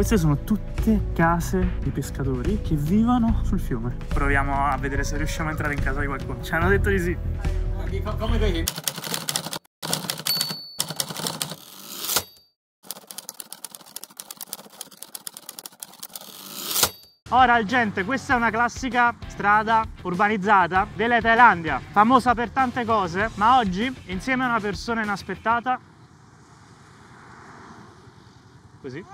Queste sono tutte case di pescatori che vivono sul fiume. Proviamo a vedere se riusciamo a entrare in casa di qualcuno. Ci hanno detto di sì. Come vedi? Ora gente, questa è una classica strada urbanizzata della Thailandia, famosa per tante cose, ma oggi insieme a una persona inaspettata... Così?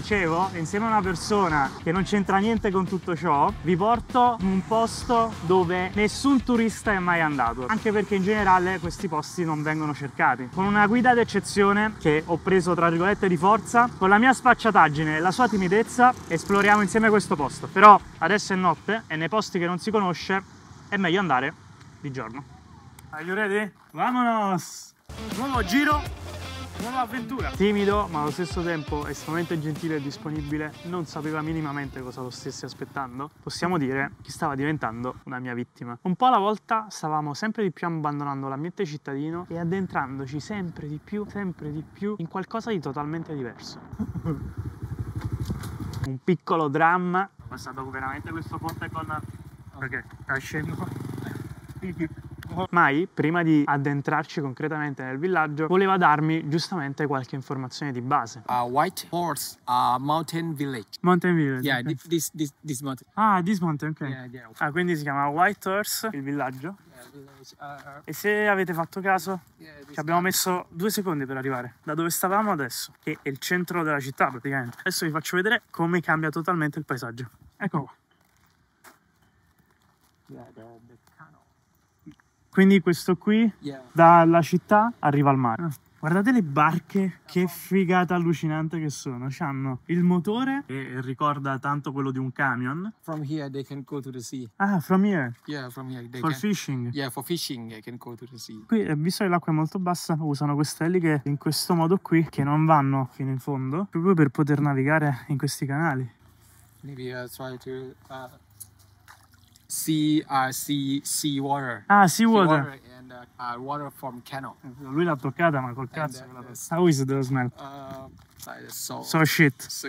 Dicevo, insieme a una persona che non c'entra niente con tutto ciò, vi porto in un posto dove nessun turista è mai andato, anche perché in generale questi posti non vengono cercati. Con una guida d'eccezione che ho preso tra virgolette di forza, con la mia spacciataggine e la sua timidezza esploriamo insieme questo posto. Però adesso è notte e nei posti che non si conosce è meglio andare di giorno. Are you ready? Vamonos! Nuovo giro Nuova avventura! Timido, ma allo stesso tempo estremamente gentile e disponibile, non sapeva minimamente cosa lo stessi aspettando. Possiamo dire che stava diventando una mia vittima. Un po' alla volta stavamo sempre di più abbandonando l'ambiente cittadino e addentrandoci sempre di più, sempre di più, in qualcosa di totalmente diverso. Un piccolo dramma. Ho passato veramente questo ponte con... Perché? sta scemo. Mai, prima di addentrarci concretamente nel villaggio, voleva darmi giustamente qualche informazione di base. Uh, White Horse uh, Mountain Village. Mountain Village. Yeah, okay. this, this, this, mountain. Ah, this mountain, ok. Yeah, yeah. Ah, quindi si chiama White Horse, il villaggio. Uh, e se avete fatto caso, ci abbiamo messo due secondi per arrivare da dove stavamo adesso, che è il centro della città praticamente. Adesso vi faccio vedere come cambia totalmente il paesaggio. Ecco qua. Yeah, quindi questo qui yeah. dalla città arriva al mare. Ah, guardate le barche, che figata allucinante che sono. Hanno il motore che ricorda tanto quello di un camion. From here they can go to the sea. Ah, from here? Yeah, from here. They for can... fishing? Yeah, for fishing they can go to the sea. Qui, eh, visto che l'acqua è molto bassa, usano queste eliche in questo modo qui, che non vanno fino in fondo, proprio per poter navigare in questi canali. Maybe I'll uh, try to... Uh... sea uh, sea sea water. Ah, sea water. Sea water and uh, uh water from canal. Lui l'ha toccata, ma col cazzo. And, uh, How is the uh, smell? So, so shit. Sì.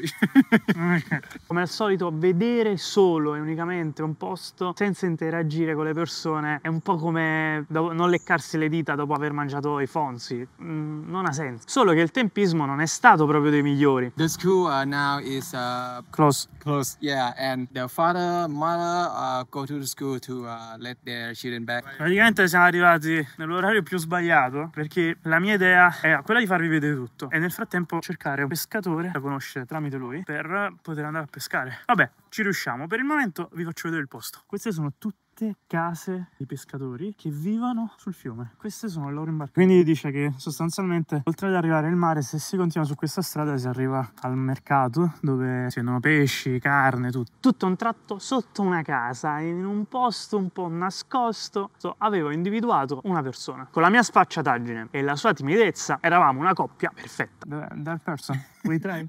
Come al solito, vedere solo e unicamente un posto senza interagire con le persone è un po' come non leccarsi le dita dopo aver mangiato i fonzi. Mm, non ha senso. Solo che il tempismo non è stato proprio dei migliori. The school uh, now is uh, close. Close. Yeah, and the father, mother uh, go to the school to uh, let their children back. Praticamente siamo arrivati nell'orario più sbagliato perché la mia idea è quella di farvi vedere tutto e nel frattempo cercare trovare un pescatore da conoscere tramite lui per poter andare a pescare. Vabbè, ci riusciamo. Per il momento vi faccio vedere il posto. Queste sono tutte sette case di pescatori che vivono sul fiume. Queste sono le loro imbarcazioni. Quindi dice che sostanzialmente oltre ad arrivare al mare, se si continua su questa strada si arriva al mercato dove si vendono pesci, carne, tutto. Tutto un tratto sotto una casa, in un posto un po' nascosto, avevo individuato una persona. Con la mia sfacciataggine e la sua timidezza eravamo una coppia perfetta. Dove, That person, we try.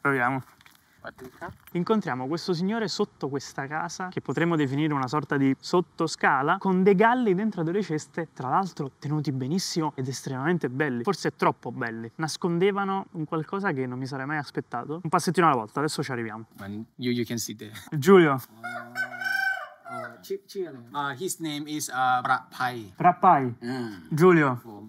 Proviamo. Incontriamo questo signore sotto questa casa, che potremmo definire una sorta di sottoscala, con dei galli dentro delle ceste, tra l'altro tenuti benissimo ed estremamente belli, forse troppo belli. Nascondevano un qualcosa che non mi sarei mai aspettato. Un passettino alla volta, adesso ci arriviamo. You, you Giulio. Uh, uh, his name is uh, Prappai. Prappai. Mm. Giulio. Oh.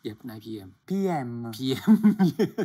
Yep, 9 p.m. PM. PM.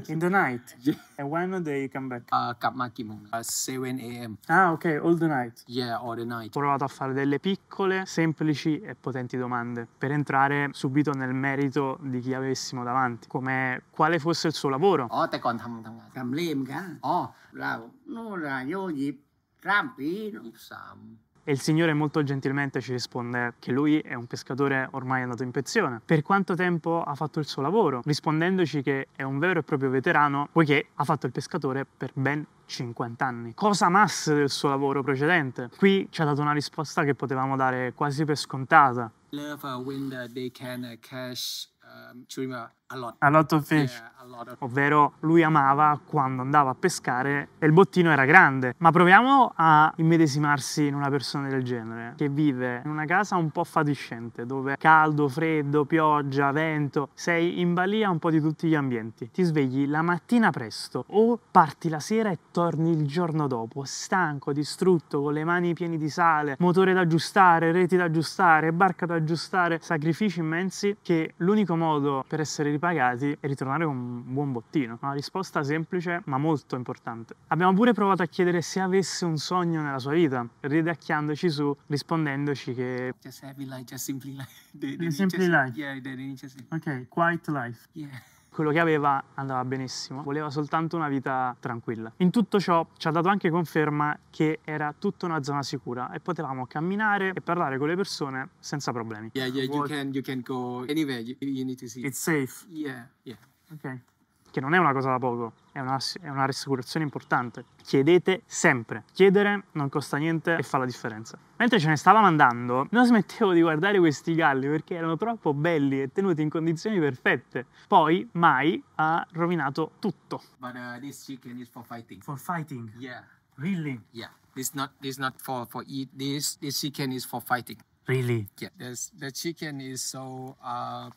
In the night. Yeah. And when they come back? Uh, cap maximum. Uh, 7 a.m. Ah, ok, all the night. Yeah, all the night. Ho provato a fare delle piccole, semplici e potenti domande per entrare subito nel merito di chi avessimo davanti, come quale fosse il suo lavoro. Oh, te con tam tam tam lem, Oh, bravo. No, la, io gli trampi, non sam. E il Signore molto gentilmente ci risponde che lui è un pescatore ormai andato in pensione. Per quanto tempo ha fatto il suo lavoro? Rispondendoci che è un vero e proprio veterano, poiché ha fatto il pescatore per ben 50 anni. Cosa amasse del suo lavoro precedente? Qui ci ha dato una risposta che potevamo dare quasi per scontata. Love, they can uh, um, a lot, of fish. Yeah, a lot of... Ovvero lui amava quando andava a pescare e il bottino era grande. Ma proviamo a immedesimarsi in una persona del genere che vive in una casa un po' fatiscente dove caldo, freddo, pioggia, vento, sei in balia un po' di tutti gli ambienti. Ti svegli la mattina presto o parti la sera e torni il giorno dopo, stanco, distrutto, con le mani piene di sale, motore da aggiustare, reti da aggiustare, barca da aggiustare, sacrifici immensi che l'unico modo per essere ripagati e ritornare con un buon bottino? Una risposta semplice ma molto importante. Abbiamo pure provato a chiedere se avesse un sogno nella sua vita, ridacchiandoci su, rispondendoci che... Just happy life, just cioè simply life. The, the, the simply life? Yeah, the, the just... Ok, quiet life. Yeah quello che aveva andava benissimo, voleva soltanto una vita tranquilla. In tutto ciò ci ha dato anche conferma che era tutta una zona sicura e potevamo camminare e parlare con le persone senza problemi. Yeah, yeah, you can, you can go anywhere you, you need to see. It's safe. Yeah, yeah. Okay che non è una cosa da poco, è una, è una rassicurazione importante. Chiedete sempre. Chiedere non costa niente e fa la differenza. Mentre ce ne stavamo andando, non smettevo di guardare questi galli perché erano troppo belli e tenuti in condizioni perfette. Poi Mai ha rovinato tutto. Ma questo uh, this chicken is for fighting. For fighting? Yeah. Really? Yeah. This not this not for for eat. This this chicken is for fighting. Really? Yeah. This, the chicken is so uh,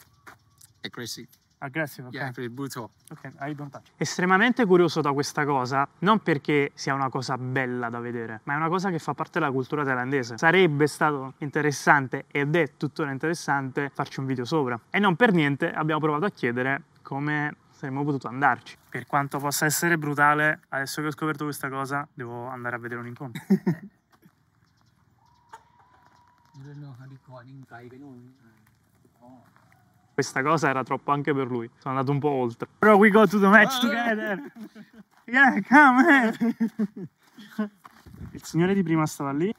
aggressive. Aggressive, ah, okay. Yeah, pretty brutal. Ok, I don't touch. Estremamente curioso da questa cosa, non perché sia una cosa bella da vedere, ma è una cosa che fa parte della cultura thailandese. Sarebbe stato interessante, ed è tuttora interessante, farci un video sopra. E non per niente abbiamo provato a chiedere come saremmo potuti andarci. Per quanto possa essere brutale, adesso che ho scoperto questa cosa, devo andare a vedere un incontro. questa cosa era troppo anche per lui. Sono andato un po' oltre. Bro, we go to the match together. Yeah, come here. Il signore di prima stava lì.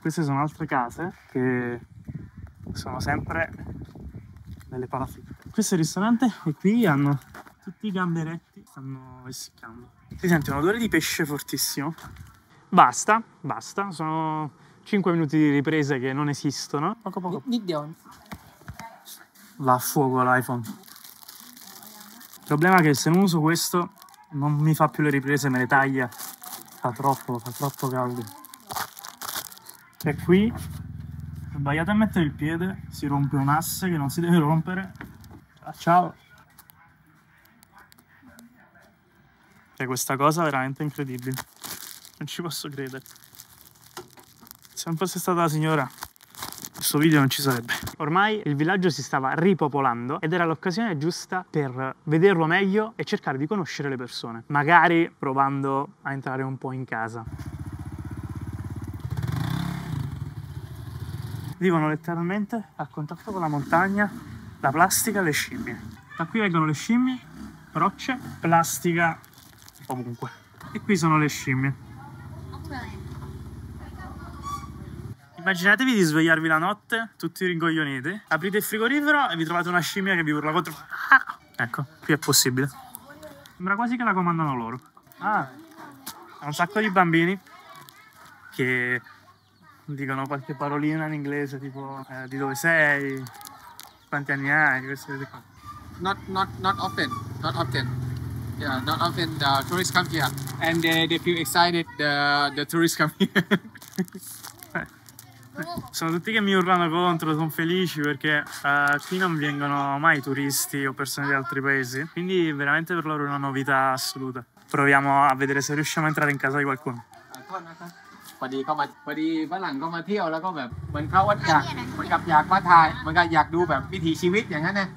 Queste sono altre case che sono sempre delle palafitte. Questo è il ristorante e qui hanno tutti i gamberetti stanno essiccando. Si sente un odore di pesce fortissimo. Basta, basta, sono 5 minuti di riprese che non esistono. Poco poco. Di, di va a fuoco l'iPhone. Il problema è che se non uso questo non mi fa più le riprese, me le taglia. Fa troppo, fa troppo caldo. E qui, sbagliate a mettere il piede, si rompe un asse che non si deve rompere. Ah, ciao! Cioè, questa cosa è veramente incredibile. Non ci posso credere. Se non stata la signora questo video non ci sarebbe. Ormai il villaggio si stava ripopolando ed era l'occasione giusta per vederlo meglio e cercare di conoscere le persone, magari provando a entrare un po' in casa. Vivono letteralmente a contatto con la montagna, la plastica e le scimmie. Da qui vengono le scimmie, rocce, plastica ovunque. E qui sono le scimmie. Immaginatevi di svegliarvi la notte, tutti ringoglioniti, aprite il frigorifero e vi trovate una scimmia che vi urla contro... Ah! Ecco, qui è possibile. Sembra quasi che la comandano loro. Ah, un sacco di bambini che dicono qualche parolina in inglese, tipo eh, di dove sei, quanti anni hai, queste cose qua. Not, not, not often, not often. Yeah, not often the tourists come here and they, they feel excited the, the tourists come here. sono tutti che mi urlano contro, sono felici perché uh, qui non vengono mai turisti o persone di altri paesi, quindi veramente per loro è una novità assoluta. Proviamo a vedere se riusciamo a entrare in casa di qualcuno. Eh,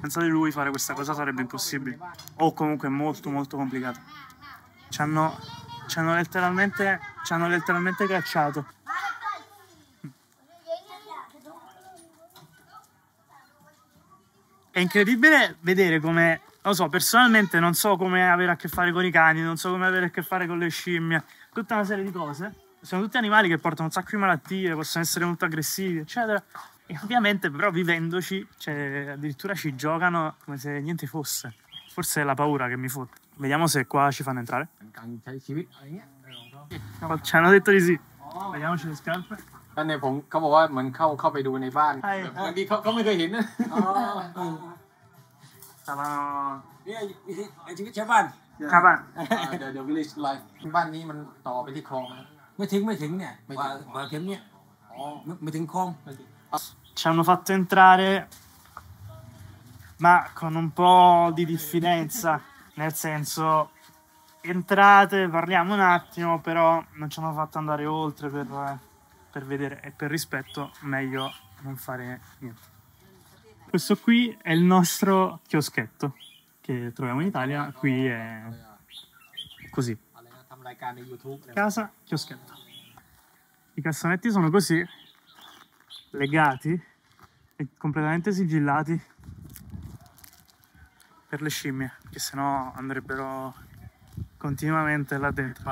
Senza di lui fare questa cosa sarebbe impossibile o comunque molto molto complicato. Ci hanno ci hanno letteralmente ci hanno letteralmente cacciato. è incredibile vedere come, non lo so, personalmente non so come avere a che fare con i cani, non so come avere a che fare con le scimmie, tutta una serie di cose. Sono tutti animali che portano un sacco di malattie, possono essere molto aggressivi, eccetera. E ovviamente però vivendoci, cioè, addirittura ci giocano come se niente fosse. Forse è la paura che mi fotte. Vediamo se qua ci fanno entrare. Ci hanno detto di sì. Vediamoci le scarpe. แล้วเนี่ยผมเขาบอกว่าเหมือนเข้าเข้าไปดูในบ้านใช่แบบบางทีเขาเขาไม่เคยเห็นนะอ๋อเออสบายเนี่ยชีวิตชาวบ้านชาวบ้าน เดี๋ยวเดี๋ยว village life บ้านนี้มันต่อไปที่คลองนะไม่ถึงไม่ถึงเนี่ยกว่าว่าเข็มเนี่ยไม่ไม่ถึงคลอง Ci hanno fatto entrare ma con un po' di diffidenza, nel senso entrate, parliamo un attimo, però non ci hanno fatto andare oltre per per vedere e per rispetto meglio non fare niente. Questo qui è il nostro chioschetto che troviamo in Italia, qui è così. Casa, chioschetto. I cassonetti sono così, legati e completamente sigillati per le scimmie, che sennò andrebbero continuamente là dentro.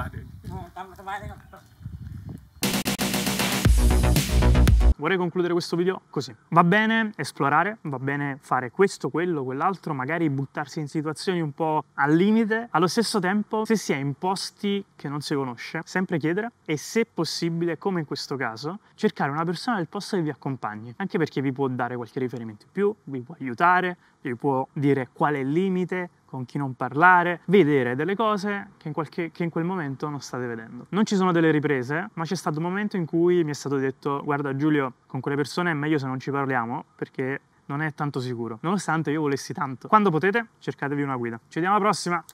vorrei concludere questo video così. Va bene esplorare, va bene fare questo, quello, quell'altro, magari buttarsi in situazioni un po' al limite. Allo stesso tempo, se si è in posti che non si conosce, sempre chiedere e se possibile, come in questo caso, cercare una persona del posto che vi accompagni, anche perché vi può dare qualche riferimento in più, vi può aiutare, vi può dire qual è il limite, con chi non parlare, vedere delle cose che in, qualche, che in, quel momento non state vedendo. Non ci sono delle riprese, ma c'è stato un momento in cui mi è stato detto guarda Giulio, con quelle persone è meglio se non ci parliamo perché non è tanto sicuro, nonostante io volessi tanto. Quando potete cercatevi una guida. Ci vediamo alla prossima!